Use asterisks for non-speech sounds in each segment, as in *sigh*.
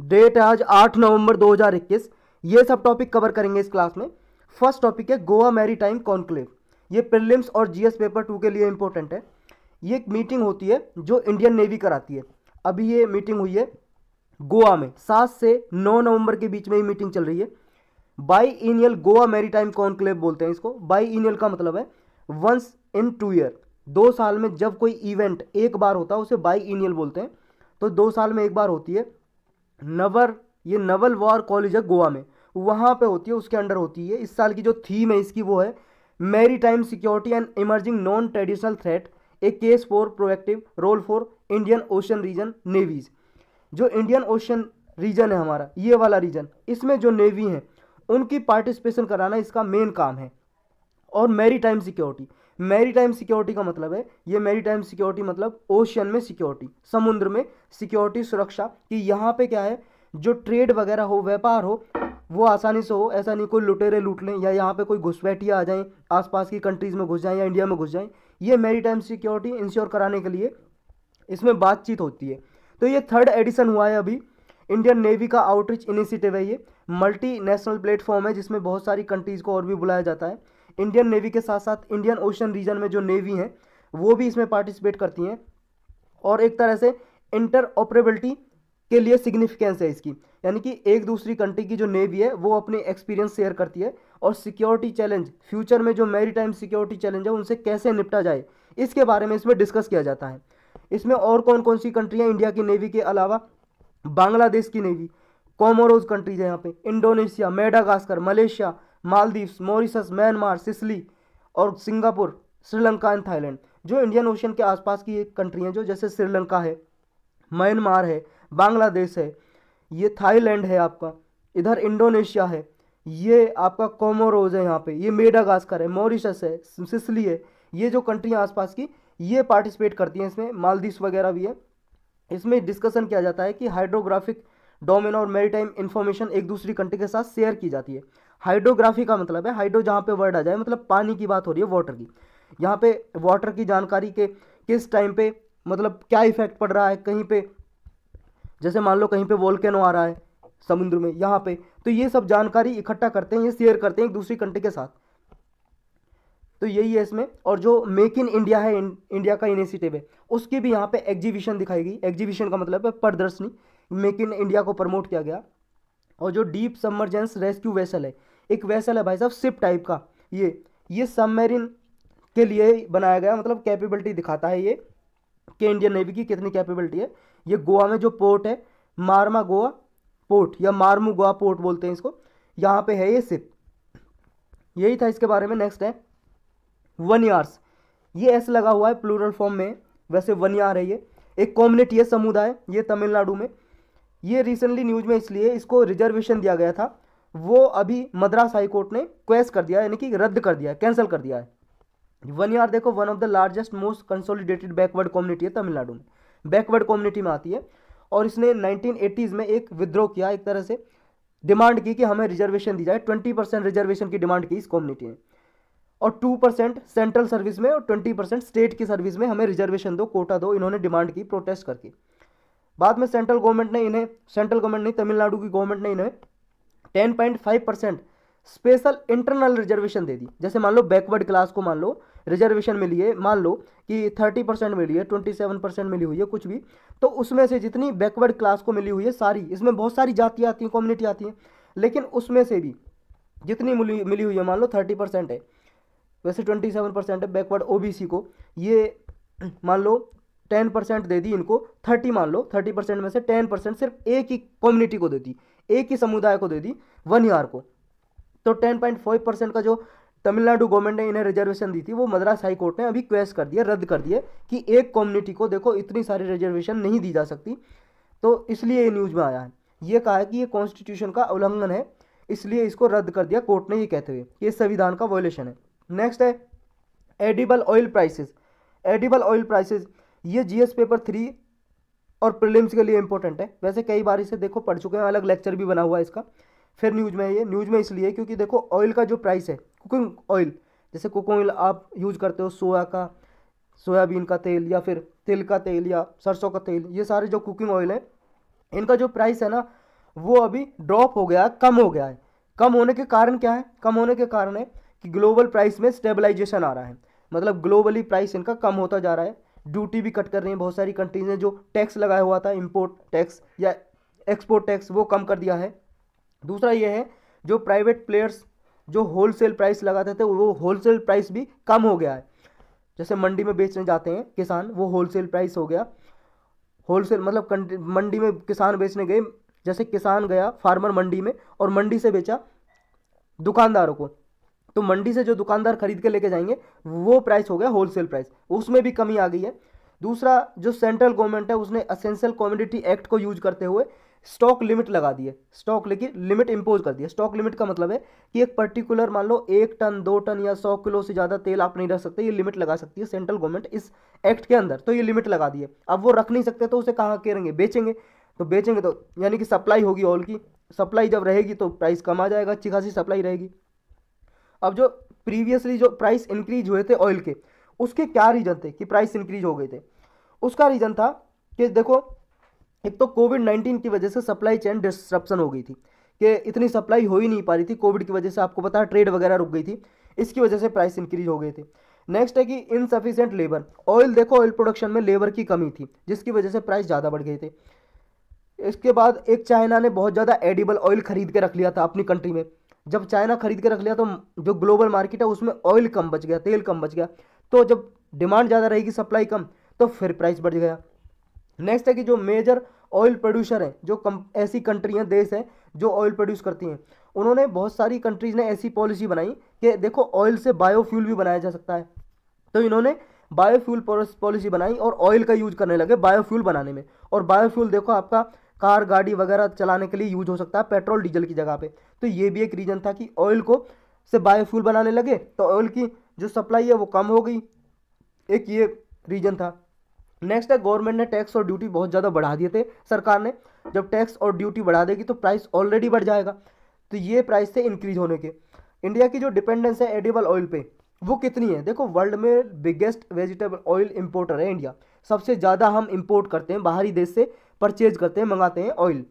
date है आज आठ नवंबर 2021 ये सब टॉपिक कवर करेंगे इस क्लास में फर्स्ट टॉपिक है गोवा टाइम कॉन्क्लेव ये प्रिलिम्स और जीएस पेपर टू के लिए इंपॉर्टेंट है ये एक मीटिंग होती है जो इंडियन नेवी कराती है अभी ये मीटिंग हुई है गोवा में सात से नौ नवंबर के बीच में ये मीटिंग चल रही है biennial Goa time conclave बोलते हैं इसको बाई इनियल का मतलब है वंस इन टू ईयर दो साल में जब कोई इवेंट एक बार होता है उसे बाई इनियल बोलते हैं तो दो साल में एक बार होती है नवर ये नवल वॉर कॉलेज है गोवा में वहाँ पे होती है उसके अंडर होती है इस साल की जो थीम है इसकी वो है maritime security and emerging non traditional threat a case for proactive role for Indian ocean region navies जो इंडियन ओशन रीजन है हमारा ये वाला रीजन इसमें जो नेवी हैं उनकी पार्टिसिपेशन कराना इसका मेन काम है और maritime security maritime time security का मतलब है ये मैरीटाइम टाइम सिक्योरिटी मतलब ओशियन में सिक्योरिटी समुद्र में सिक्योरिटी सुरक्षा कि यहाँ पे क्या है जो ट्रेड वगैरह हो व्यापार हो वो आसानी से हो ऐसा नहीं कोई लुटेरे लूट लें या यहाँ पे कोई घुसपैठिया आ जाएं आसपास की कंट्रीज़ में घुस जाएं या इंडिया में घुस जाएं ये मेरी टाइम सिक्योरिटी इंश्योर कराने के लिए इसमें बातचीत होती है तो ये थर्ड एडिशन हुआ है अभी इंडियन नेवी का आउटरीच इनिशिएटिव है ये मल्टी नेशनल प्लेटफॉर्म है जिसमें बहुत सारी कंट्रीज़ को और भी बुलाया जाता है इंडियन नेवी के साथ साथ इंडियन ओशन रीजन में जो नेवी हैं वो भी इसमें पार्टिसिपेट करती हैं और एक तरह से इंटर ऑपरेबिलिटी के लिए सिग्निफिकेंस है इसकी यानी कि एक दूसरी कंट्री की जो नेवी है वो अपने एक्सपीरियंस शेयर करती है और सिक्योरिटी चैलेंज फ्यूचर में जो मेरी टाइम सिक्योरिटी चैलेंज है उनसे कैसे निपटा जाए इसके बारे में इसमें डिस्कस किया जाता है इसमें और कौन कौन सी कंट्रियाँ इंडिया की नेवी के अलावा बांग्लादेश की नेवी कॉमोरोज कंट्रीज है यहाँ पे Indonesia Madagascar Malaysia Maldives Mauritius Myanmar Seychelles और सिंगापुर श्रीलंका एंड थाईलैंड जो इंडियन ओशन के आसपास की एक कंट्री हैं जो जैसे श्रीलंका है म्यांमार है बांग्लादेश है ये थाईलैंड है आपका इधर इंडोनेशिया है ये आपका कोमोरोज है यहाँ पे ये मेडागास्कर है मॉरिशस है सिसली है ये जो कंट्रियाँ आसपास की ये पार्टिसिपेट करती हैं इसमें मालदीव्स वगैरह भी है इसमें डिस्कशन किया जाता है कि हाइड्रोग्राफिक डोमेन और मेरीटाइम इन्फॉर्मेशन एक दूसरी कंट्री के साथ शेयर की जाती है हाइड्रोग्राफी का मतलब है हाइड्रो जहाँ पे वर्ड आ जाए मतलब पानी की बात हो रही है वाटर की यहाँ पे वाटर की जानकारी के किस टाइम पे मतलब क्या इफेक्ट पड़ रहा है कहीं पे जैसे मान लो कहीं पे वोल्केनो आ रहा है समुद्र में यहाँ पे तो ये सब जानकारी इकट्ठा करते हैं ये शेयर करते हैं एक दूसरी कंट्री के साथ तो यही है इसमें और जो मेक इन इंडिया है इंडिया का इनिशिएटिव है उसकी भी यहाँ पे एग्जीबिशन दिखाई गई एग्जीबिशन का मतलब है प्रदर्शनी मेक इन इंडिया को प्रमोट किया गया और जो डीप सबमर्जेंस रेस्क्यू वेसल है एक वेसल है भाई साहब सिप टाइप का ये ये सबमेरिन के लिए बनाया गया मतलब कैपेबिलिटी दिखाता है ये कि इंडियन नेवी की कितनी कैपेबिलिटी है ये गोवा में जो पोर्ट है मारमा गोवा पोर्ट या मारमू गोवा पोर्ट बोलते हैं इसको यहाँ पे है ये सिप यही था इसके बारे में नेक्स्ट है वन ईयर्स ये ऐसे लगा हुआ है प्लूरल फॉर्म में वैसे वन ईयर है ये एक कम्युनिटी है समुदाय ये तमिलनाडु में ये रिसेंटली न्यूज में इसलिए इसको रिजर्वेशन दिया गया था वो अभी मद्रास हाई कोर्ट ने क्वेस्ट कर दिया यानी कि रद्द कर दिया कैंसिल कर दिया है वन ईयर देखो one of the largest most consolidated backward community है तमिलनाडु में बैकवर्ड कम्युनिटी में आती है और इसने नाइनटीन में एक विद्रोह किया एक तरह से डिमांड की कि हमें रिजर्वेशन दी जाए ट्वेंटी परसेंट रिजर्वेशन की डिमांड की इस कम्युनिटी ने और टू परसेंट सेंट्रल सर्विस में और ट्वेंटी परसेंट स्टेट की सर्विस में हमें रिजर्वेशन दो कोटा दो इन्होंने डिमांड की प्रोटेस्ट करके बाद में सेंट्रल गवर्नमेंट ने इन्हें सेंट्रल गवर्नमेंट नहीं तमिलनाडु की गवर्नमेंट ने इन्हें ten point five percent special internal reservation दे दी जैसे मान लो बैकवर्ड क्लास को मान लो रिजर्वेशन मिली है मान लो कि थर्टी परसेंट मिली है ट्वेंटी सेवन परसेंट मिली हुई है कुछ भी तो उसमें से जितनी बैकवर्ड क्लास को मिली हुई है सारी इसमें बहुत सारी जातियाँ आती हैं कम्युनिटी आती हैं लेकिन उसमें से भी जितनी मिली हुई है मान लो थर्टी परसेंट है वैसे ट्वेंटी सेवन परसेंट है बैकवर्ड सी को ये मान लो टेन परसेंट दे दी इनको थर्टी मान लो थर्टी परसेंट में से टेन परसेंट सिर्फ एक ही कम्युनिटी को देती एक ही समुदाय को दे दी वन ईयर को तो टेन पॉइंट फाइव परसेंट का जो तमिलनाडु गवर्नमेंट ने इन्हें रिजर्वेशन दी थी वो मद्रास हाई कोर्ट ने अभी क्वेस्ट कर दिया रद्द कर दिए कि एक कम्युनिटी को देखो इतनी सारी रिजर्वेशन नहीं दी जा सकती तो इसलिए ये न्यूज़ में आया है ये कहा है कि ये कॉन्स्टिट्यूशन का उल्लंघन है इसलिए इसको रद्द कर दिया कोर्ट ने ये कहते हुए ये संविधान का वॉयलेशन है नेक्स्ट है edible oil prices edible oil prices ये जीएस पेपर थ्री और प्रीलिम्स के लिए इंपॉर्टेंट है वैसे कई बार इसे देखो पढ़ चुके हैं अलग लेक्चर भी बना हुआ है इसका फिर न्यूज में ये न्यूज में इसलिए क्योंकि देखो ऑयल का जो प्राइस है कुकिंग ऑयल जैसे कुकिंग ऑयल आप यूज करते हो सोया का सोयाबीन का तेल या फिर तिल का तेल या सरसों का तेल ये सारे जो कुकिंग ऑयल है इनका जो प्राइस है ना वो अभी ड्रॉप हो गया है कम हो गया है कम होने के कारण क्या है कम होने के कारण है कि ग्लोबल प्राइस में स्टेबलाइजेशन आ रहा है मतलब ग्लोबली प्राइस इनका कम होता जा रहा है ड्यूटी भी कट कर रही हैं बहुत सारी कंट्रीज़ ने जो टैक्स लगाया हुआ था इम्पोर्ट टैक्स या एक्सपोर्ट टैक्स वो कम कर दिया है दूसरा ये है जो प्राइवेट प्लेयर्स जो होलसेल प्राइस लगाते थे वो होलसेल प्राइस भी कम हो गया है जैसे मंडी में बेचने जाते हैं किसान वो होलसेल प्राइस हो गया होलसेल मतलब मंडी में किसान बेचने गए जैसे किसान गया फार्मर मंडी में और मंडी से बेचा दुकानदारों को तो मंडी से जो दुकानदार खरीद के लेके जाएंगे वो प्राइस हो गया होलसेल प्राइस उसमें भी कमी आ गई है दूसरा जो सेंट्रल गवर्नमेंट है उसने असेंशियल कॉमोडिटी एक्ट को यूज करते हुए स्टॉक लिमिट लगा दिए स्टॉक लेकिन लिमिट इम्पोज कर दिया स्टॉक लिमिट का मतलब है कि एक पर्टिकुलर मान लो एक टन दो टन या सौ किलो से ज़्यादा तेल आप नहीं रख सकते ये लिमिट लगा सकती है सेंट्रल गवर्नमेंट इस एक्ट के अंदर तो ये लिमिट लगा दिए अब वो रख नहीं सकते तो उसे कहाँ करेंगे बेचेंगे तो बेचेंगे तो यानी कि सप्लाई होगी ऑल की सप्लाई जब रहेगी तो प्राइस कम आ जाएगा अच्छी खासी सप्लाई रहेगी अब जो प्रीवियसली जो प्राइस इंक्रीज हुए थे ऑयल के उसके क्या रीज़न थे कि प्राइस इंक्रीज हो गए थे उसका रीज़न था कि देखो एक तो कोविड नाइन्टीन की वजह से सप्लाई चेन डिस्ट्रप्शन हो गई थी कि इतनी सप्लाई हो ही नहीं पा रही थी कोविड की वजह से आपको पता है ट्रेड वगैरह रुक गई थी इसकी वजह से प्राइस इंक्रीज हो गए थे नेक्स्ट है कि इनसफिशेंट लेबर ऑयल देखो ऑयल प्रोडक्शन में लेबर की कमी थी जिसकी वजह से प्राइस ज़्यादा बढ़ गए थे इसके बाद एक चाइना ने बहुत ज़्यादा एडिबल ऑयल खरीद के रख लिया था अपनी कंट्री में जब चाइना खरीद के रख लिया तो जो ग्लोबल मार्केट है उसमें ऑयल कम बच गया तेल कम बच गया तो जब डिमांड ज़्यादा रहेगी सप्लाई कम तो फिर प्राइस बढ़ गया नेक्स्ट है कि जो मेजर ऑयल प्रोड्यूसर हैं जो कम ऐसी कंट्री हैं देश हैं जो ऑयल प्रोड्यूस करती हैं उन्होंने बहुत सारी कंट्रीज़ ने ऐसी पॉलिसी बनाई कि देखो ऑयल से बायोफ्यूल भी बनाया जा सकता है तो इन्होंने बायोफ्यूल पॉलिसी बनाई और ऑयल का यूज करने लगे बायोफ्यूल बनाने में और बायोफ्यूल देखो आपका कार गाड़ी वगैरह चलाने के लिए यूज हो सकता है पेट्रोल डीजल की जगह पे तो ये भी एक रीज़न था कि ऑयल को से बायोफ्यूल बनाने लगे तो ऑयल की जो सप्लाई है वो कम हो गई एक ये रीज़न था नेक्स्ट है गवर्नमेंट ने टैक्स और ड्यूटी बहुत ज़्यादा बढ़ा दिए थे सरकार ने जब टैक्स और ड्यूटी बढ़ा देगी तो प्राइस ऑलरेडी बढ़ जाएगा तो ये प्राइस थे इंक्रीज होने के इंडिया की जो डिपेंडेंस है एडिबल ऑयल पे वो कितनी है देखो वर्ल्ड में बिगेस्ट वेजिटेबल ऑयल इंपोर्टर है इंडिया सबसे ज़्यादा हम इंपोर्ट करते हैं बाहरी देश से परचेज करते हैं मंगाते हैं ऑयल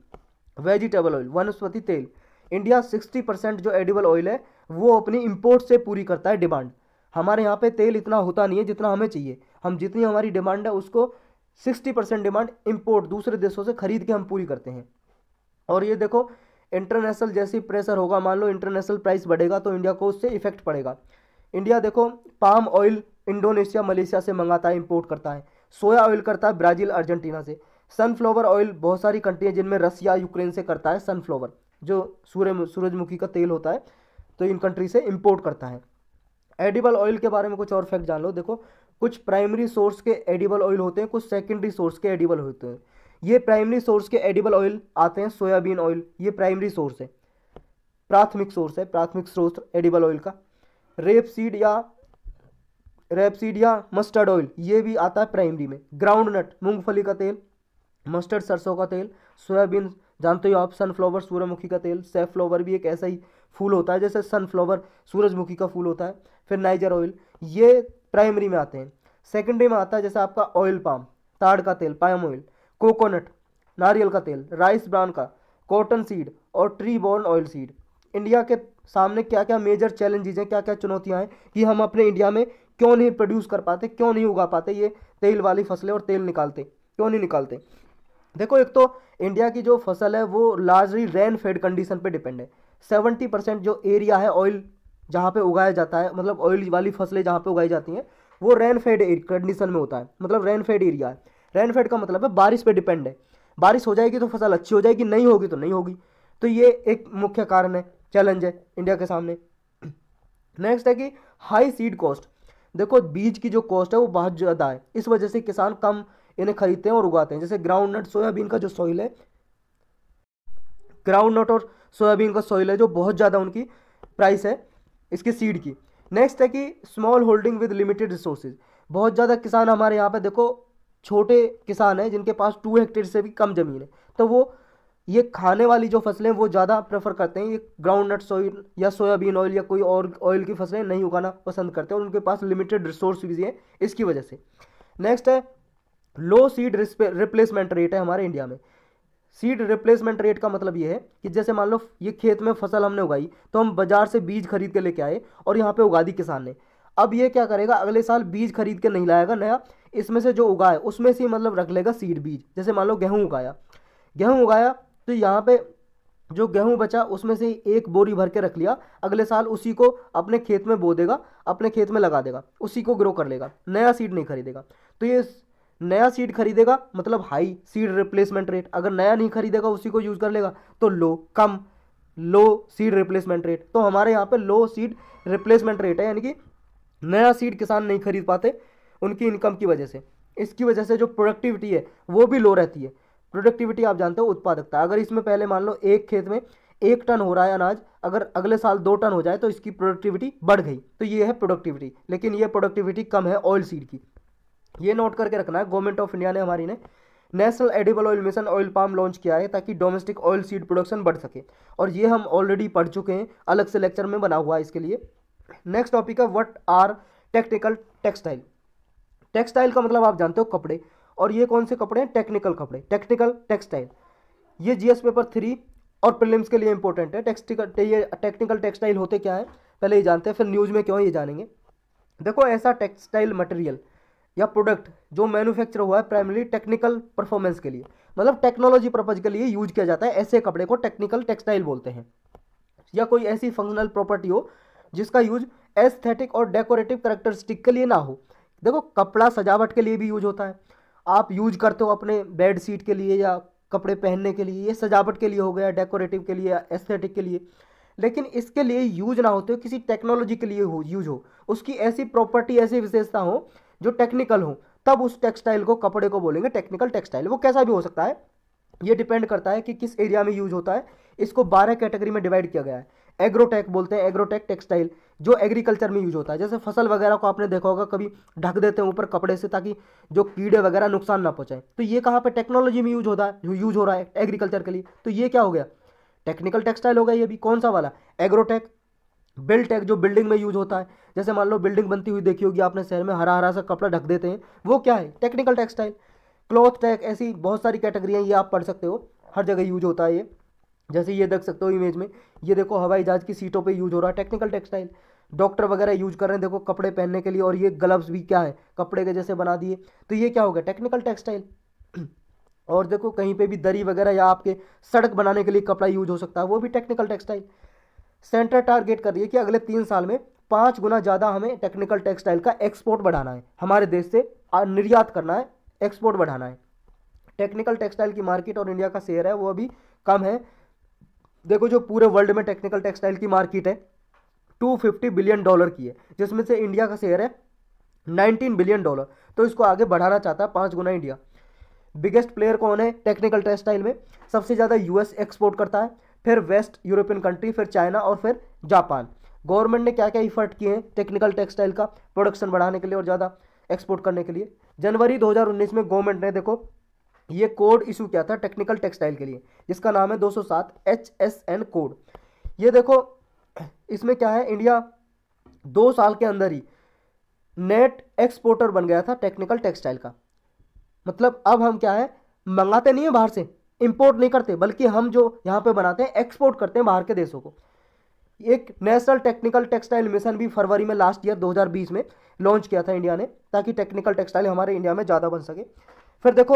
वेजिटेबल ऑयल वनस्पति तेल इंडिया 60 परसेंट जो एडिबल ऑयल है वो अपनी इम्पोर्ट से पूरी करता है डिमांड हमारे यहाँ पे तेल इतना होता नहीं है जितना हमें चाहिए हम जितनी हमारी डिमांड है उसको 60 परसेंट डिमांड इम्पोर्ट दूसरे देशों से खरीद के हम पूरी करते हैं और ये देखो इंटरनेशनल जैसे प्रेशर होगा मान लो इंटरनेशनल प्राइस बढ़ेगा तो इंडिया को उससे इफेक्ट पड़ेगा इंडिया देखो पाम ऑयल इंडोनेशिया मलेशिया से मंगाता है इम्पोर्ट करता है सोया ऑयल करता है ब्राज़ील अर्जेंटीना से सनफ्लावर ऑयल बहुत सारी कंट्री है जिनमें रसिया यूक्रेन से करता है सनफ्लावर जो सूर्य सूरजमुखी का तेल होता है तो इन कंट्री से इम्पोर्ट करता है एडिबल ऑयल के बारे में कुछ और फैक्ट जान लो देखो कुछ प्राइमरी सोर्स के एडिबल ऑयल होते हैं कुछ सेकेंडरी सोर्स के एडिबल होते हैं ये प्राइमरी सोर्स के एडिबल ऑयल आते हैं सोयाबीन ऑयल ये प्राइमरी सोर्स है प्राथमिक सोर्स है प्राथमिक स्रोत एडिबल ऑयल का रेप सीड या रेप सीड या मस्टर्ड ऑयल ये भी आता है प्राइमरी में ग्राउंड नट मूंगफली का तेल मस्टर्ड सरसों का तेल सोयाबीन जानते हो आप सनफ्लावर सूर्यमुखी का तेल सेफ फ्लावर भी एक ऐसा ही फूल होता है जैसे सनफ्लावर सूरजमुखी का फूल होता है फिर नाइजर ऑयल ये प्राइमरी में आते हैं सेकेंडरी में आता है जैसे आपका ऑयल पाम ताड़ का तेल पाम ऑयल कोकोनट नारियल का तेल राइस ब्रांड का कॉटन सीड और tree borne oil seed India के सामने क्या क्या मेजर चैलेंजेज हैं क्या क्या चुनौतियाँ हैं कि हम अपने इंडिया में क्यों नहीं प्रोड्यूस कर पाते क्यों नहीं उगा पाते ये तेल वाली फसलें और तेल निकालते क्यों नहीं निकालते देखो एक तो इंडिया की जो फसल है वो लार्जली रेन फेड कंडीशन पे डिपेंड है सेवेंटी परसेंट जो एरिया है ऑयल जहाँ पे उगाया जाता है मतलब ऑयल वाली फसलें जहाँ पे उगाई जाती हैं वो रेन फेड कंडीशन में होता है मतलब रेन फेड एरिया है रेन फेड का मतलब है बारिश पे डिपेंड है बारिश हो जाएगी तो फसल अच्छी हो जाएगी नहीं होगी तो नहीं होगी तो ये एक मुख्य कारण है चैलेंज है इंडिया के सामने नेक्स्ट है कि हाई सीड कॉस्ट देखो बीज की जो कॉस्ट है वो बहुत ज़्यादा है इस वजह से किसान कम इन्हें खरीदते हैं और उगाते हैं जैसे ग्राउंड नट सोयाबीन का जो सॉइल है ग्राउंड नट और सोयाबीन का सॉइल है जो बहुत ज़्यादा उनकी प्राइस है इसके सीड की नेक्स्ट है कि small holding with limited resources बहुत ज़्यादा किसान हमारे यहाँ पर देखो छोटे किसान हैं जिनके पास टू हेक्टेयर से भी कम ज़मीन है तो वो ये खाने वाली जो फसलें वो ज़्यादा प्रेफर करते हैं ये ग्राउंड नट सॉइल या सोयाबीन ऑयल या कोई और ऑयल की फसलें नहीं उगाना पसंद करते और उनके पास लिमिटेड रिसोर्स भी हैं इसकी वजह से नेक्स्ट है लो सीड रिप्लेसमेंट रेट है हमारे इंडिया में सीड रिप्लेसमेंट रेट का मतलब ये है कि जैसे मान लो ये खेत में फसल हमने उगाई तो हम बाजार से बीज खरीद के लेके आए और यहाँ पे उगा दी किसान ने अब ये क्या करेगा अगले साल बीज खरीद के नहीं लाएगा नया इसमें से जो उगाए उसमें से मतलब रख लेगा सीड बीज जैसे मान लो गेहूँ उगाया गेहूँ उगाया तो यहाँ पे जो गेहूँ बचा उसमें से एक बोरी भर के रख लिया अगले साल उसी को अपने खेत में बो देगा अपने खेत में लगा देगा उसी को ग्रो कर लेगा नया सीड नहीं खरीदेगा तो ये नया सीड खरीदेगा मतलब हाई सीड रिप्लेसमेंट रेट अगर नया नहीं खरीदेगा उसी को यूज कर लेगा तो लो कम लो सीड रिप्लेसमेंट रेट तो हमारे यहाँ पे लो सीड रिप्लेसमेंट रेट है यानी कि नया सीड किसान नहीं खरीद पाते उनकी इनकम की वजह से इसकी वजह से जो प्रोडक्टिविटी है वो भी लो रहती है प्रोडक्टिविटी आप जानते हो उत्पादकता अगर इसमें पहले मान लो एक खेत में एक टन हो रहा है अनाज अगर अगले साल दो टन हो जाए तो इसकी प्रोडक्टिविटी बढ़ गई तो ये है प्रोडक्टिविटी लेकिन ये प्रोडक्टिविटी कम है ऑयल सीड की ये नोट करके रखना है गवर्नमेंट ऑफ इंडिया ने हमारी ने national edible oil mission oil palm launch किया है ताकि डोमेस्टिक ऑयल सीड प्रोडक्शन बढ़ सके और ये हम ऑलरेडी पढ़ चुके हैं अलग से लेक्चर में बना हुआ है इसके लिए नेक्स्ट टॉपिक है what are technical textile textile का मतलब आप जानते हो कपड़े और ये कौन से कपड़े हैं टेक्निकल कपड़े टेक्निकल टेक्सटाइल ये जी पेपर थ्री और प्रिलिम्स के लिए इंपॉर्टेंट है टेक्सटिकल ये टेक्निकल टेक्सटाइल होते क्या है पहले ये जानते हैं फिर न्यूज़ में क्यों ये जानेंगे देखो ऐसा टेक्सटाइल मटेरियल या प्रोडक्ट जो मैन्युफैक्चर हुआ है प्राइमरी टेक्निकल परफॉर्मेंस के लिए मतलब टेक्नोलॉजी पर्पज के लिए यूज किया जाता है ऐसे कपड़े को टेक्निकल टेक्सटाइल बोलते हैं या कोई ऐसी फंक्शनल प्रॉपर्टी हो जिसका यूज एस्थेटिक और डेकोरेटिव करेक्टरिस्टिक के लिए ना हो देखो कपड़ा सजावट के लिए भी यूज होता है आप यूज करते हो अपने बेड सीट के लिए या कपड़े पहनने के लिए ये सजावट के लिए हो गया डेकोरेटिव के लिए एस्थेटिक के लिए लेकिन इसके लिए यूज ना होते हो किसी टेक्नोलॉजी के लिए हो यूज हो उसकी ऐसी प्रॉपर्टी ऐसी विशेषता हो जो टेक्निकल हो तब उस टेक्सटाइल को कपड़े को बोलेंगे टेक्निकल टेक्सटाइल वो कैसा भी हो सकता है ये डिपेंड करता है कि किस एरिया में यूज होता है इसको बारह कैटेगरी में डिवाइड किया गया है एग्रोटेक बोलते हैं एग्रोटेक टेक्सटाइल जो एग्रीकल्चर में यूज होता है जैसे फसल वगैरह को आपने देखा होगा कभी ढक देते हैं ऊपर कपड़े से ताकि जो कीड़े वगैरह नुकसान ना पहुंचाए तो ये कहाँ पे टेक्नोलॉजी में यूज होता है यूज हो रहा है एग्रीकल्चर के लिए तो ये क्या हो गया टेक्निकल टेक्सटाइल हो गया ये भी कौन सा वाला एग्रोटेक बिल्टेक जो बिल्डिंग में यूज होता है जैसे मान लो बिल्डिंग बनती हुई देखी होगी आपने शहर में हरा हरा सा कपड़ा ढक देते हैं वो क्या है टेक्निकल टेक्सटाइल क्लॉथ टैक ऐसी बहुत सारी कैटेगरियाँ ये आप पढ़ सकते हो हर जगह यूज होता है ये जैसे ये देख सकते हो इमेज में ये देखो हवाई जहाज़ की सीटों पे यूज हो रहा है टेक्निकल टेक्सटाइल डॉक्टर वगैरह यूज कर रहे हैं देखो कपड़े पहनने के लिए और ये ग्लव्स भी क्या है कपड़े के जैसे बना दिए तो ये क्या हो गया टेक्निकल टेक्सटाइल *clears throat* और देखो कहीं पे भी दरी वगैरह या आपके सड़क बनाने के लिए कपड़ा यूज हो सकता है वो भी टेक्निकल टेक्सटाइल सेंटर टारगेट कर रही है कि अगले तीन साल में पाँच गुना ज़्यादा हमें टेक्निकल टेक्सटाइल का एक्सपोर्ट बढ़ाना है हमारे देश से निर्यात करना है एक्सपोर्ट बढ़ाना है टेक्निकल टेक्सटाइल की मार्केट और इंडिया का शेयर है वो अभी कम है देखो जो पूरे वर्ल्ड में टेक्निकल टेक्सटाइल की मार्केट है 250 बिलियन डॉलर की है जिसमें से इंडिया का शेयर है 19 बिलियन डॉलर तो इसको आगे बढ़ाना चाहता है पाँच गुना इंडिया बिगेस्ट प्लेयर कौन है टेक्निकल टेक्सटाइल में सबसे ज़्यादा यूएस एक्सपोर्ट करता है फिर वेस्ट यूरोपियन कंट्री फिर चाइना और फिर जापान गवर्नमेंट ने क्या क्या इफर्ट किए हैं टेक्निकल टेक्सटाइल का प्रोडक्शन बढ़ाने के लिए और ज़्यादा एक्सपोर्ट करने के लिए जनवरी 2019 में गवर्नमेंट ने देखो ये कोड इशू किया था टेक्निकल टेक्सटाइल के लिए जिसका नाम है 207 एचएसएन कोड ये देखो इसमें क्या है इंडिया दो साल के अंदर ही नेट एक्सपोर्टर बन गया था टेक्निकल टेक्सटाइल का मतलब अब हम क्या है मंगाते नहीं हैं बाहर से इम्पोर्ट नहीं करते बल्कि हम जो यहाँ पर बनाते हैं एक्सपोर्ट करते हैं बाहर के देशों को एक नेशनल टेक्निकल टेक्सटाइल मिशन भी फरवरी में लास्ट ईयर 2020 में लॉन्च किया था इंडिया ने ताकि टेक्निकल टेक्सटाइल हमारे इंडिया में ज़्यादा बन सके फिर देखो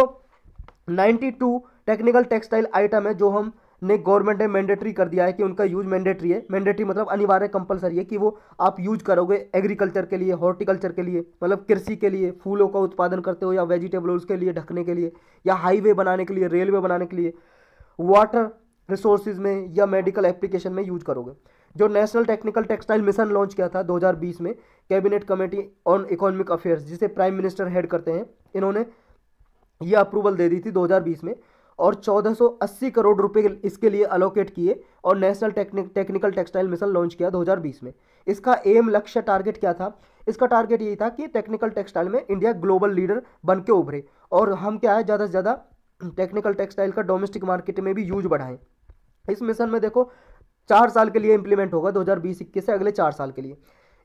92 टेक्निकल टेक्सटाइल आइटम है जो हम ने गवर्नमेंट ने मैंडेटरी कर दिया है कि उनका यूज मैंडेटरी है मैंडेटरी मतलब अनिवार्य कंपलसरी है कि वो आप यूज करोगे एग्रीकल्चर के लिए हॉर्टिकल्चर के लिए मतलब कृषि के लिए फूलों का उत्पादन करते हो या वेजिटेबल्स के लिए ढकने के लिए या हाईवे बनाने के लिए रेलवे बनाने के लिए वाटर रिसोर्सेज में या मेडिकल एप्लीकेशन में यूज करोगे जो national technical textile mission launch किया था 2020 में cabinet committee on economic affairs जिसे प्राइम मिनिस्टर हेड करते हैं इन्होंने ये अप्रूवल दे दी थी 2020 में और 1480 करोड़ रुपए इसके लिए अलोकेट किए और national technique technical textile mission launch किया 2020 में इसका एम लक्ष्य टारगेट क्या था इसका टारगेट यही था कि टेक्निकल टेक्सटाइल में इंडिया ग्लोबल लीडर बन के उभरे और हम क्या है ज़्यादा से ज़्यादा टेक्निकल टेक्सटाइल का डोमेस्टिक मार्केट में भी यूज बढ़ाएं इस मिशन में देखो चार साल के लिए इम्प्लीमेंट होगा दो हज़ार से अगले चार साल के लिए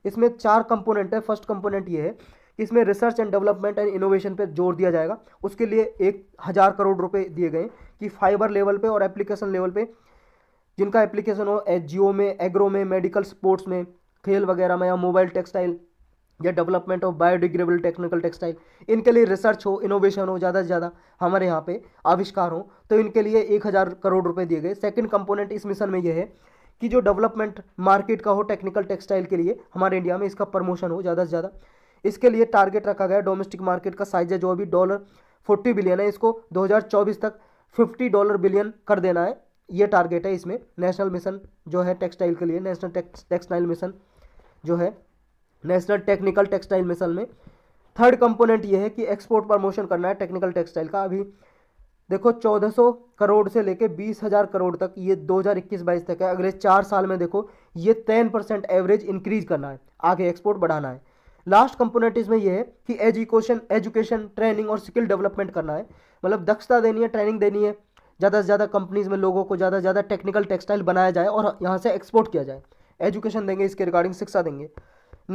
इसमें चार कंपोनेंट है फर्स्ट कंपोनेंट ये है कि इसमें research and development and innovation पर जोर दिया जाएगा उसके लिए एक हज़ार करोड़ रुपए दिए गए कि फाइबर लेवल पे और एप्लीकेशन लेवल पे जिनका एप्लीकेशन हो एच में एग्रो में मेडिकल स्पोर्ट्स में खेल वगैरह में या मोबाइल टेक्सटाइल या development of biodegradable technical textile इनके लिए रिसर्च हो इनोवेशन हो ज़्यादा से ज़्यादा हमारे यहाँ पे आविष्कार हो तो इनके लिए एक हज़ार करोड़ रुपए दिए गए सेकंड कंपोनेंट इस मिशन में यह है कि जो डेवलपमेंट मार्केट का हो टेक्निकल टेक्सटाइल के लिए हमारे इंडिया में इसका प्रमोशन हो ज़्यादा से ज़्यादा इसके लिए टारगेट रखा गया डोमेस्टिक मार्केट का साइज है जो अभी डॉलर फोर्टी बिलियन है इसको 2024 तक फिफ्टी डॉलर बिलियन कर देना है ये टारगेट है इसमें नेशनल मिशन जो है टेक्सटाइल के लिए नेशनल टेक्सटाइल मिशन जो है नेशनल टेक्निकल टेक्सटाइल मिशन में थर्ड कंपोनेंट ये है कि एक्सपोर्ट प्रमोशन करना है टेक्निकल टेक्सटाइल का अभी देखो 1400 करोड़ से लेके 20,000 करोड़ तक ये 2021-22 तक है अगले चार साल में देखो ये 10 परसेंट एवरेज इंक्रीज करना है आगे एक्सपोर्ट बढ़ाना है लास्ट कंपोनेंट इसमें यह है कि एजुकेशन एजुकेशन ट्रेनिंग और स्किल डेवलपमेंट करना है मतलब दक्षता देनी है ट्रेनिंग देनी है ज़्यादा से ज़्यादा कंपनीज में लोगों को ज़्यादा से ज़्यादा टेक्निकल टेक्सटाइल बनाया जाए और यहाँ से एक्सपोर्ट किया जाए एजुकेशन देंगे इसके रिगार्डिंग शिक्षा देंगे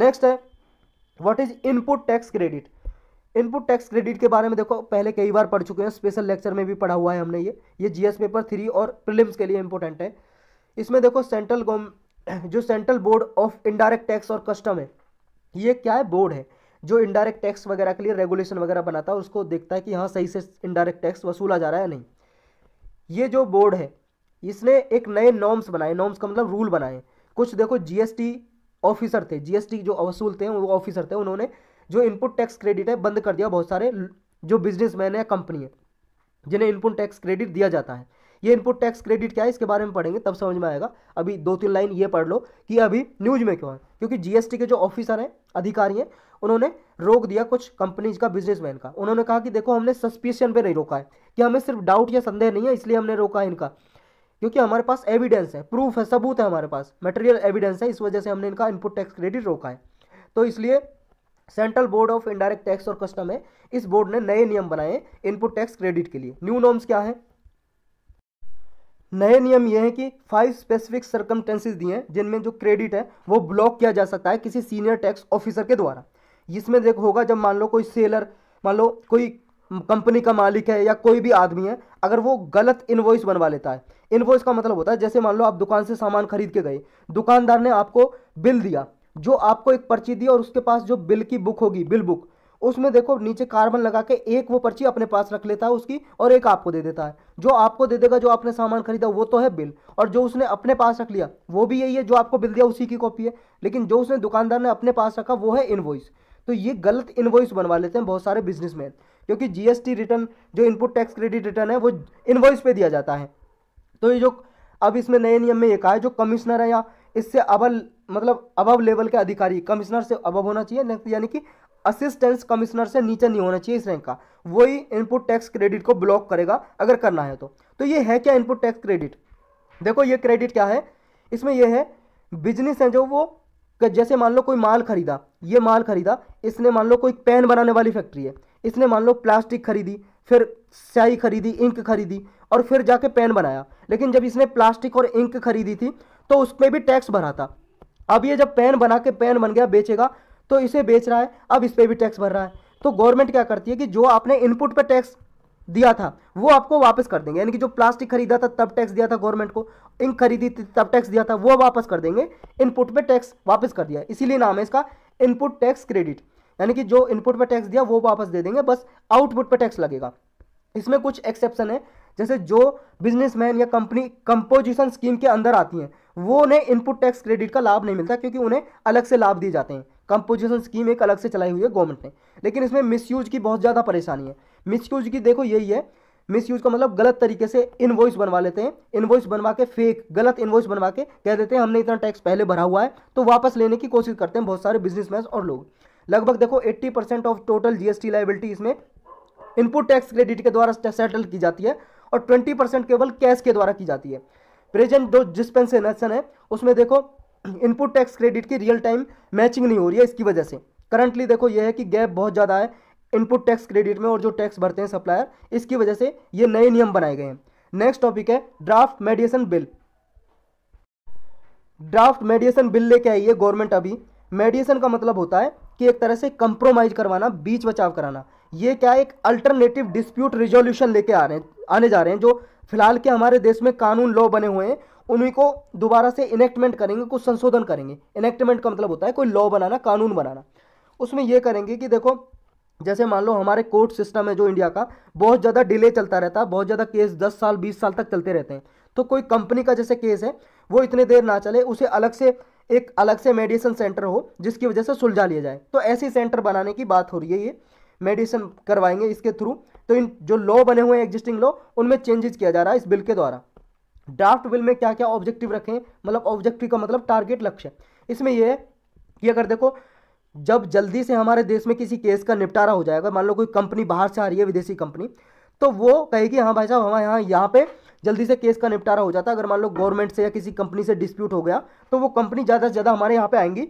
नेक्स्ट है what is input tax credit input tax credit के बारे में देखो पहले कई बार पढ़ चुके हैं स्पेशल लेक्चर में भी पढ़ा हुआ है हमने ये ये जीएस पेपर थ्री और प्रिलिम्स के लिए इंपॉर्टेंट है इसमें देखो सेंट्रल जो central board of indirect tax और कस्टम है ये क्या है बोर्ड है जो इनडायरेक्ट टैक्स वगैरह के लिए रेगुलेशन वगैरह बनाता है उसको देखता है कि हाँ सही से इनडायरेक्ट टैक्स वसूला जा रहा है या नहीं ये जो बोर्ड है इसने एक नए नॉर्म्स बनाए नॉर्म्स का मतलब रूल बनाए कुछ देखो जीएसटी ऑफिसर थे जीएसटी जो वसूलते हैं वो ऑफिसर थे उन्होंने जो इनपुट टैक्स क्रेडिट है बंद कर दिया बहुत सारे जो बिजनेसमैन है कंपनी है जिन्हें इनपुट टैक्स क्रेडिट दिया जाता है ये इनपुट टैक्स क्रेडिट क्या है इसके बारे में पढ़ेंगे तब समझ में आएगा अभी दो तीन लाइन ये पढ़ लो कि अभी न्यूज में क्यों है क्योंकि जीएसटी के जो ऑफिसर हैं अधिकारी हैं उन्होंने रोक दिया कुछ कंपनीज का बिजनेसमैन का उन्होंने कहा कि देखो हमने सस्पिशन पे नहीं रोका है कि हमें सिर्फ डाउट या संदेह नहीं है इसलिए हमने रोका है इनका क्योंकि हमारे पास एविडेंस है प्रूफ है सबूत है हमारे पास मटेरियल एविडेंस है इस वजह से हमने इनका इनपुट टैक्स क्रेडिट रोका है तो इसलिए central board of indirect tax और कस्टम है इस बोर्ड ने नए नियम बनाए इनपुट टैक्स क्रेडिट के लिए न्यू नॉर्म्स क्या है नए नियम यह हैं कि फाइव स्पेसिफिक सर्कमटेंसेज दिए हैं जिनमें जो क्रेडिट है वो ब्लॉक किया जा सकता है किसी सीनियर टैक्स ऑफिसर के द्वारा इसमें देख होगा जब मान लो कोई सेलर मान लो कोई कंपनी का मालिक है या कोई भी आदमी है अगर वो गलत इन्वॉइस बनवा लेता है इन्वॉइस का मतलब होता है जैसे मान लो आप दुकान से सामान खरीद के गए दुकानदार ने आपको बिल दिया जो आपको एक पर्ची दी और उसके पास जो बिल की बुक होगी बिल बुक उसमें देखो नीचे कार्बन लगा के एक वो पर्ची अपने पास रख लेता है उसकी और एक आपको दे देता है जो आपको दे देगा जो आपने सामान खरीदा वो तो है बिल और जो उसने अपने पास रख लिया वो भी यही है जो आपको बिल दिया उसी की कॉपी है लेकिन जो उसने दुकानदार ने अपने पास रखा वो है इनवॉइस तो ये गलत इन्वॉइस बनवा लेते हैं बहुत सारे बिजनेसमैन क्योंकि जीएसटी रिटर्न जो इनपुट टैक्स क्रेडिट रिटर्न है वो इनवॉइस पे दिया जाता है तो ये जो अब इसमें नए नियम में एक आए जो कमिश्नर है या इससे अबल मतलब अबव लेवल के अधिकारी कमिश्नर से अबव होना चाहिए तो यानी कि असिस्टेंस कमिश्नर से नीचे नहीं होना चाहिए इस रैंक का वही इनपुट टैक्स क्रेडिट को ब्लॉक करेगा अगर करना है तो तो ये है क्या इनपुट टैक्स क्रेडिट देखो ये क्रेडिट क्या है इसमें यह है बिजनेस है जो वो जैसे मान लो कोई माल खरीदा ये माल खरीदा इसने मान लो कोई पेन बनाने वाली फैक्ट्री है इसने मान लो प्लास्टिक खरीदी फिर स्याही खरीदी इंक खरीदी और फिर जाके पेन बनाया लेकिन जब इसने प्लास्टिक और इंक खरीदी थी तो उसमें भी टैक्स भरा था अब ये जब पेन बना के पेन बन गया बेचेगा तो इसे बेच रहा है अब इस पर भी टैक्स भर रहा है तो गवर्नमेंट क्या करती है कि जो आपने इनपुट पर टैक्स दिया था वो आपको वापस कर देंगे यानी कि जो प्लास्टिक खरीदा था तब टैक्स दिया था गवर्नमेंट को इंक खरीदी थी तब टैक्स दिया था वो वापस कर देंगे इनपुट पे टैक्स वापस कर दिया इसीलिए नाम है इसका इनपुट टैक्स क्रेडिट यानी कि जो इनपुट पे टैक्स दिया वो वापस दे देंगे बस आउटपुट पे टैक्स लगेगा इसमें कुछ एक्सेप्शन है जैसे जो बिजनेसमैन या कंपनी कंपोजिशन स्कीम के अंदर आती हैं वो उन्हें इनपुट टैक्स क्रेडिट का लाभ नहीं मिलता क्योंकि उन्हें अलग से लाभ दिए जाते हैं कंपोजिशन स्कीम एक अलग से चलाई हुई है गवर्नमेंट ने लेकिन इसमें मिसयूज की बहुत ज़्यादा परेशानी है मिसयूज की देखो यही है मिसयूज का मतलब गलत तरीके से इनवॉइस बनवा लेते हैं इनवॉइस बनवा के फेक गलत इनवॉइस बनवा के कह देते हैं हमने इतना टैक्स पहले भरा हुआ है तो वापस लेने की कोशिश करते हैं बहुत सारे बिजनेसमैन और लोग लगभग देखो 80 percent of total GST liability इसमें इनपुट टैक्स क्रेडिट के द्वारा सेटल की जाती है और 20 परसेंट केवल कैश के द्वारा की जाती है प्रेजेंट जो डिस्पेंसेशन है उसमें देखो इनपुट टैक्स क्रेडिट की रियल टाइम मैचिंग नहीं हो रही है इसकी वजह से करंटली देखो यह है कि गैप बहुत ज़्यादा है इनपुट टैक्स क्रेडिट में और जो टैक्स भरते हैं सप्लायर इसकी वजह से ये नए नियम बनाए गए हैं नेक्स्ट टॉपिक है draft mediation bill draft mediation bill लेके आई है गवर्नमेंट अभी मेडिएशन का मतलब होता है कि एक तरह से कंप्रोमाइज करवाना बीच बचाव कराना ये क्या एक अल्टरनेटिव डिस्प्यूट रिजोल्यूशन लेके आ रहे हैं आने जा रहे हैं जो फिलहाल के हमारे देश में कानून लॉ बने हुए हैं उन्हीं को दोबारा से इनेक्टमेंट करेंगे कुछ संशोधन करेंगे इनेक्टमेंट का मतलब होता है कोई लॉ बनाना कानून बनाना उसमें ये करेंगे कि देखो जैसे मान लो हमारे कोर्ट सिस्टम है जो इंडिया का बहुत ज़्यादा डिले चलता रहता है बहुत ज़्यादा केस दस साल बीस साल तक चलते रहते हैं तो कोई कंपनी का जैसे केस है वो इतने देर ना चले उसे अलग से एक अलग से मेडिएशन सेंटर हो जिसकी वजह से सुलझा लिया जाए तो ऐसी सेंटर बनाने की बात हो रही है ये मेडिसन करवाएंगे इसके थ्रू तो इन जो लॉ बने हुए हैं एग्जिस्टिंग लॉ उनमें चेंजेस किया जा रहा है इस बिल के द्वारा ड्राफ्ट बिल में क्या क्या ऑब्जेक्टिव रखें मतलब ऑब्जेक्टिव का मतलब टारगेट लक्ष्य इसमें यह है कि अगर देखो जब जल्दी से हमारे देश में किसी केस का निपटारा हो जाएगा मान लो कोई कंपनी बाहर से आ रही है विदेशी कंपनी तो वो कहेगी हाँ भाई साहब हमारे यहाँ यहाँ पे जल्दी से केस का निपटारा हो जाता है अगर मान लो गवर्नमेंट से या किसी कंपनी से डिस्प्यूट हो गया तो वो कंपनी ज़्यादा से ज़्यादा हमारे यहाँ पे आएंगी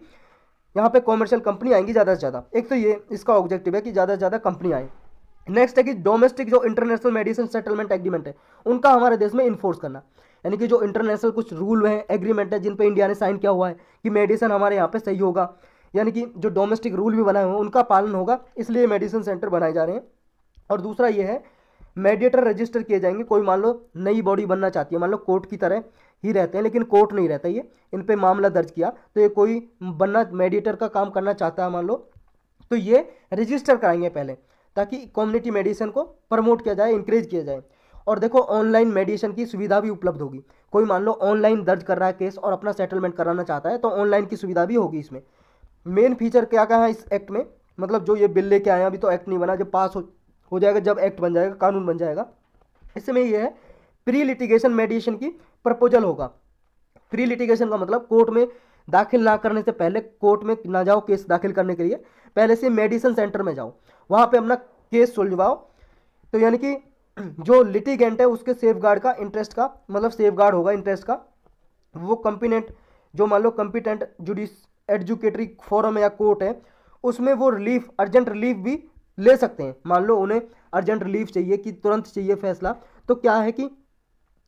यहाँ पे कॉमर्शियल कंपनी आएंगी ज़्यादा से ज़्यादा एक तो ये इसका ऑब्जेक्टिव है कि ज़्यादा से ज़्यादा कंपनी आए नेक्स्ट है कि डोमेस्टिक जो इंटरनेशनल मेडिसिन सेटलमेंट एग्रीमेंट है उनका हमारे देश में इन्फोर्स करना यानी कि जो इंटरनेशनल कुछ रूल हैं एग्रीमेंट है जिन पर इंडिया ने साइन किया हुआ है कि मेडिसिन हमारे यहाँ पे सही होगा यानी कि जो डोमेस्टिक रूल भी बनाए हुए हैं उनका पालन होगा इसलिए मेडिसिन सेंटर बनाए जा रहे हैं और दूसरा ये है मेडिएटर रजिस्टर किए जाएंगे कोई मान लो नई बॉडी बनना चाहती है मान लो कोर्ट की तरह ही रहते हैं लेकिन कोर्ट नहीं रहता ये इन पर मामला दर्ज किया तो ये कोई बनना मेडिएटर का काम करना चाहता है मान लो तो ये रजिस्टर कराएंगे पहले ताकि कम्युनिटी मेडिसन को प्रमोट किया जाए इंकरेज किया जाए और देखो ऑनलाइन मेडिएशन की सुविधा भी उपलब्ध होगी कोई मान लो ऑनलाइन दर्ज कर रहा है केस और अपना सेटलमेंट कराना चाहता है तो ऑनलाइन की सुविधा भी होगी इसमें मेन फीचर क्या क्या है इस एक्ट में मतलब जो ये बिल लेके आए अभी तो एक्ट नहीं बना जब पास हो हो जाएगा जब एक्ट बन जाएगा कानून बन जाएगा इसमें यह है प्री लिटिगेशन मेडिएशन की प्रपोजल होगा प्री लिटिगेशन का मतलब कोर्ट में दाखिल ना करने से पहले कोर्ट में ना जाओ केस दाखिल करने के लिए पहले से मेडिसन सेंटर में जाओ वहाँ पे अपना केस सुलझवाओ तो यानी कि जो लिटिगेंट है उसके सेफ का इंटरेस्ट का मतलब सेफ होगा इंटरेस्ट का वो कंपिनेंट जो मान लो कंपिटेंट जुडिस एडजुकेटरी फोरम या कोर्ट है उसमें वो रिलीफ अर्जेंट रिलीफ भी ले सकते हैं मान लो उन्हें अर्जेंट रिलीफ चाहिए कि तुरंत चाहिए फैसला तो क्या है कि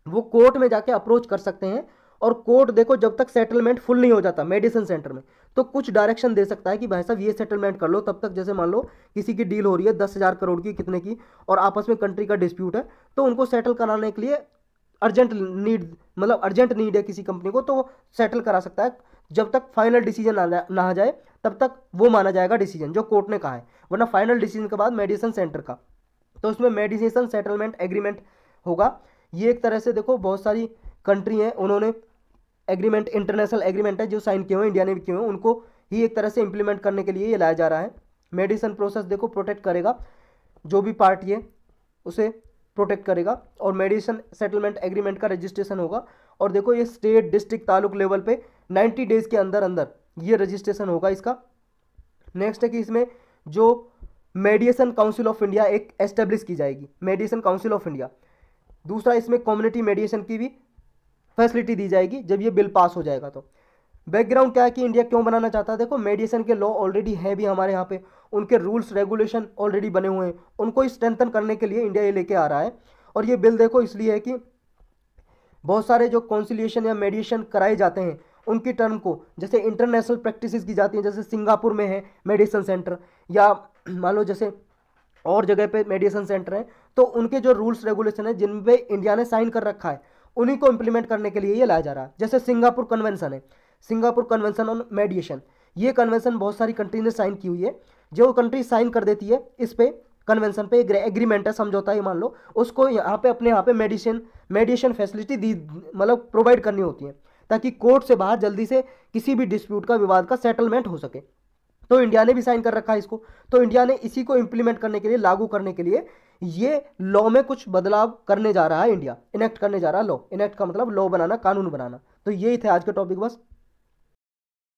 वो कोर्ट में जाके अप्रोच कर सकते हैं और कोर्ट देखो जब तक सेटलमेंट फुल नहीं हो जाता मेडिसिन सेंटर में तो कुछ डायरेक्शन दे सकता है कि भाई साहब ये सेटलमेंट कर लो तब तक जैसे मान लो किसी की डील हो रही है दस हज़ार करोड़ की कितने की और आपस में कंट्री का डिस्प्यूट है तो उनको सेटल कराने के लिए अर्जेंट नीड मतलब अर्जेंट नीड है किसी कंपनी को तो सेटल करा सकता है जब तक फाइनल डिसीजन ना आ जाए तब तक वो माना जाएगा डिसीजन जो कोर्ट ने कहा है वरना फाइनल डिसीजन के बाद मेडिसिन सेंटर का तो उसमें मेडिसिन सेटलमेंट एग्रीमेंट होगा ये एक तरह से देखो बहुत सारी कंट्री हैं उन्होंने एग्रीमेंट इंटरनेशनल एग्रीमेंट है जो साइन किए हुए इंडिया ने भी किए हुए उनको ही एक तरह से इंप्लीमेंट करने के लिए ये लाया जा रहा है मेडिसन प्रोसेस देखो प्रोटेक्ट करेगा जो भी पार्टी है उसे प्रोटेक्ट करेगा और मेडिसन सेटलमेंट एग्रीमेंट का रजिस्ट्रेशन होगा और देखो ये स्टेट डिस्ट्रिक्ट तालुक लेवल पे 90 डेज के अंदर अंदर ये रजिस्ट्रेशन होगा इसका नेक्स्ट है कि इसमें जो मेडिएशन काउंसिल ऑफ इंडिया एक एस्टेब्लिश की जाएगी मेडिएशन काउंसिल ऑफ इंडिया दूसरा इसमें कम्युनिटी मेडिएशन की भी फैसिलिटी दी जाएगी जब ये बिल पास हो जाएगा तो बैकग्राउंड क्या है कि इंडिया क्यों बनाना चाहता है देखो मेडिएशन के लॉ ऑलरेडी हैं भी हमारे यहाँ पे उनके रूल्स रेगुलेशन ऑलरेडी बने हुए हैं उनको स्ट्रेंथन करने के लिए इंडिया ये लेके आ रहा है और ये बिल देखो इसलिए है कि बहुत सारे जो कॉन्सिलिएशन या मेडिएशन कराए जाते हैं उनकी टर्म को जैसे इंटरनेशनल प्रैक्टिस की जाती हैं जैसे सिंगापुर में है मेडिसन सेंटर या मान लो जैसे और जगह पे मेडिएशन सेंटर हैं तो उनके जो रूल्स रेगुलेशन है जिन पे इंडिया ने साइन कर रखा है उन्हीं को इम्प्लीमेंट करने के लिए ये लाया जा रहा है जैसे सिंगापुर कन्वेंशन है सिंगापुर कन्वेंशन ऑन मेडिएशन ये कन्वेंशन बहुत सारी कंट्रीज ने साइन की हुई है जो कंट्री साइन कर देती है इस पर कन्वेंशन पे एग्रीमेंट है समझौता ही मान लो उसको यहाँ पे अपने यहाँ पे मेडिसिन मेडिएशन फैसिलिटी दी मतलब प्रोवाइड करनी होती है ताकि कोर्ट से बाहर जल्दी से किसी भी डिस्प्यूट का विवाद का सेटलमेंट हो सके तो इंडिया ने भी साइन कर रखा है इसको तो इंडिया ने इसी को इंप्लीमेंट करने के लिए लागू करने के लिए ये लॉ में कुछ बदलाव करने जा रहा है इंडिया इनेक्ट करने जा रहा है लॉ इनेक्ट का मतलब लॉ बनाना कानून बनाना तो यही थे आज का टॉपिक बस